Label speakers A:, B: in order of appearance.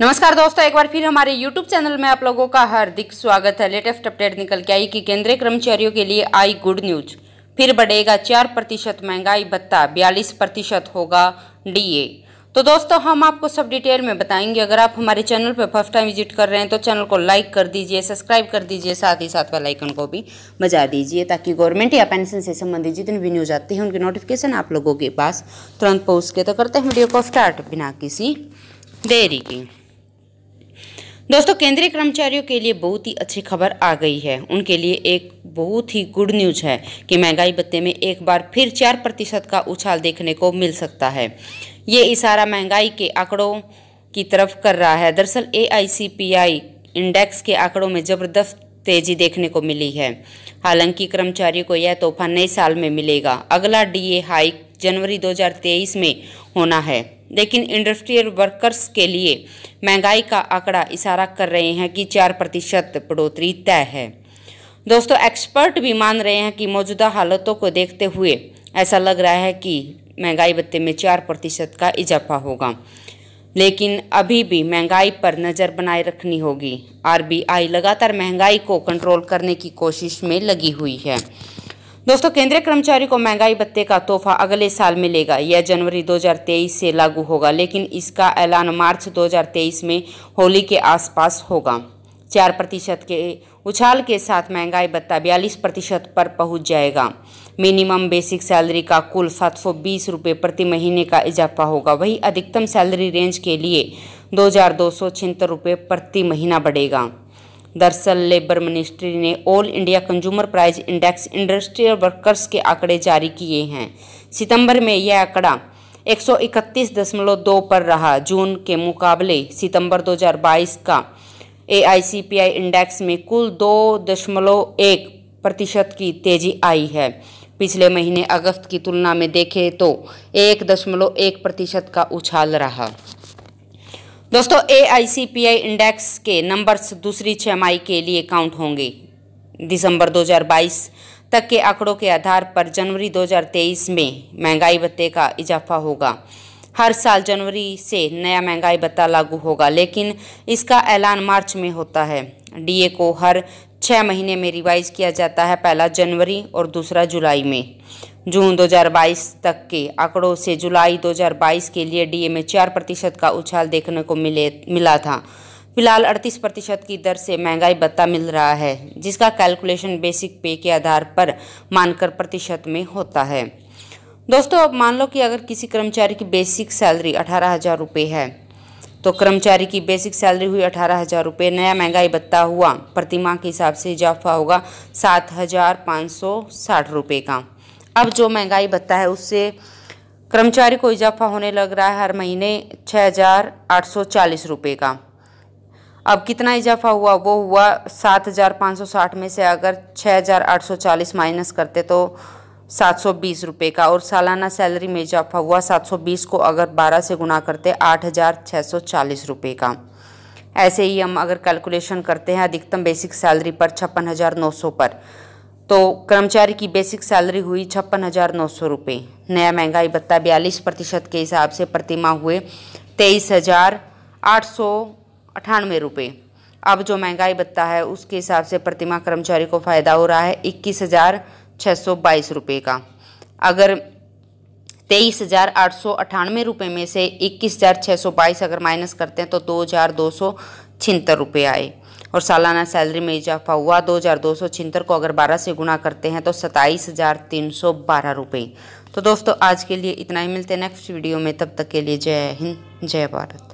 A: नमस्कार दोस्तों एक बार फिर हमारे YouTube चैनल में आप लोगों का हार्दिक स्वागत है लेटेस्ट अपडेट निकल के आई कि केंद्रीय कर्मचारियों के लिए आई गुड न्यूज फिर बढ़ेगा चार प्रतिशत महंगाई भत्ता बयालीस प्रतिशत होगा डीए तो दोस्तों हम आपको सब डिटेल में बताएंगे अगर आप हमारे चैनल पर फर्स्ट टाइम विजिट कर रहे हैं तो चैनल को लाइक कर दीजिए सब्सक्राइब कर दीजिए साथ ही साथ वेलाइकन को भी बजा दीजिए ताकि गवर्नमेंट या पेंशन से संबंधित जितनी भी न्यूज़ आती है उनकी नोटिफिकेशन आप लोगों के पास तुरंत पहुँच के तो करते हैं वीडियो को स्टार्ट बिना किसी देरी की दोस्तों केंद्रीय कर्मचारियों के लिए बहुत ही अच्छी खबर आ गई है उनके लिए एक बहुत ही गुड न्यूज है कि महंगाई भत्ते में एक बार फिर चार प्रतिशत का उछाल देखने को मिल सकता है ये इशारा महंगाई के आंकड़ों की तरफ कर रहा है दरअसल ए इंडेक्स के आंकड़ों में जबरदस्त तेजी देखने को मिली है हालांकि कर्मचारियों को यह तोहफा नए साल में मिलेगा अगला डीए हाइक जनवरी 2023 में होना है लेकिन इंडस्ट्रियल वर्कर्स के लिए महंगाई का आंकड़ा इशारा कर रहे हैं कि चार प्रतिशत बढ़ोतरी तय है दोस्तों एक्सपर्ट भी मान रहे हैं कि मौजूदा हालतों को देखते हुए ऐसा लग रहा है कि महंगाई भत्ते में चार प्रतिशत का इजाफा होगा लेकिन अभी भी महंगाई पर नज़र बनाए रखनी होगी आरबीआई लगातार महंगाई को कंट्रोल करने की कोशिश में लगी हुई है दोस्तों केंद्रीय कर्मचारी को महंगाई भत्ते का तोहफा अगले साल मिलेगा यह जनवरी 2023 से लागू होगा लेकिन इसका ऐलान मार्च 2023 में होली के आसपास होगा चार प्रतिशत के उछाल के साथ महंगाई भत्ता बयालीस प्रतिशत पर पहुंच जाएगा मिनिमम बेसिक सैलरी का कुल सात सौ बीस रुपये प्रति महीने का इजाफा होगा वही अधिकतम सैलरी रेंज के लिए दो हज़ार दो सौ छिहत्तर रुपये प्रति महीना बढ़ेगा दरअसल लेबर मिनिस्ट्री ने all India consumer price index industrial workers के आंकड़े जारी किए हैं सितंबर में यह आंकड़ा एक पर रहा जून के मुकाबले सितंबर 2022 का ए इंडेक्स में कुल 2.1 प्रतिशत की तेजी आई है पिछले महीने अगस्त की तुलना में देखें तो 1.1 प्रतिशत का उछाल रहा दोस्तों ए इंडेक्स के नंबर्स दूसरी छमाई के लिए काउंट होंगे दिसंबर 2022 तक के आंकड़ों के आधार पर जनवरी 2023 में महंगाई भत्ते का इजाफा होगा हर साल जनवरी से नया महंगाई भत्ता लागू होगा लेकिन इसका ऐलान मार्च में होता है डीए को हर छः महीने में रिवाइज किया जाता है पहला जनवरी और दूसरा जुलाई में जून 2022 तक के आंकड़ों से जुलाई 2022 के लिए डीए में चार प्रतिशत का उछाल देखने को मिले मिला था फिलहाल 38 प्रतिशत की दर से महंगाई भत्ता मिल रहा है जिसका कैलकुलेशन बेसिक पे के आधार पर मानकर प्रतिशत में होता है दोस्तों अब मान लो कि अगर किसी कर्मचारी की बेसिक सैलरी अठारह हज़ार रुपये है तो कर्मचारी की बेसिक सैलरी हुई अठारह हज़ार रुपये नया महंगाई भत्ता हुआ प्रतिमा के हिसाब से इजाफा होगा सात हज़ार पाँच सौ साठ रुपये का अब जो महंगाई भत्ता है उससे कर्मचारी को इजाफा होने लग रहा है हर महीने छः हज़ार आठ सौ चालीस रुपये का अब कितना इजाफा हुआ वो हुआ सात हज़ार पाँच सौ साठ में से अगर छः हज़ार आठ सौ चालीस माइनस करते तो सात सौ बीस रुपये का और सालाना सैलरी में इजाफा हुआ सात सौ बीस को अगर बारह से गुना करते आठ हज़ार छः सौ चालीस रुपये का ऐसे ही हम अगर कैलकुलेशन करते हैं अधिकतम बेसिक सैलरी पर छप्पन हज़ार नौ सौ पर तो कर्मचारी की बेसिक सैलरी हुई छप्पन हज़ार नौ सौ रुपये नया महंगाई भत्ता बयालीस प्रतिशत के हिसाब से प्रतिमा हुए तेईस हज़ार आठ सौ अठानवे रुपये अब जो महंगाई भत्ता है उसके हिसाब से प्रतिमा कर्मचारी को फ़ायदा हो रहा है इक्कीस हज़ार छः सौ बाईस रुपये का अगर तेईस हज़ार आठ सौ अट्ठानवे रुपये में से इक्कीस हज़ार छः सौ बाईस अगर माइनस करते हैं तो दो हज़ार दो सौ छिहत्तर रुपये आए और सालाना सैलरी में इजाफा हुआ दो हज़ार दो सौ को अगर बारह से गुना करते हैं तो सताईस हज़ार तीन सौ बारह रुपये तो दोस्तों आज के लिए इतना ही मिलते हैं नेक्स्ट वीडियो में तब तक के लिए जय हिंद जय भारत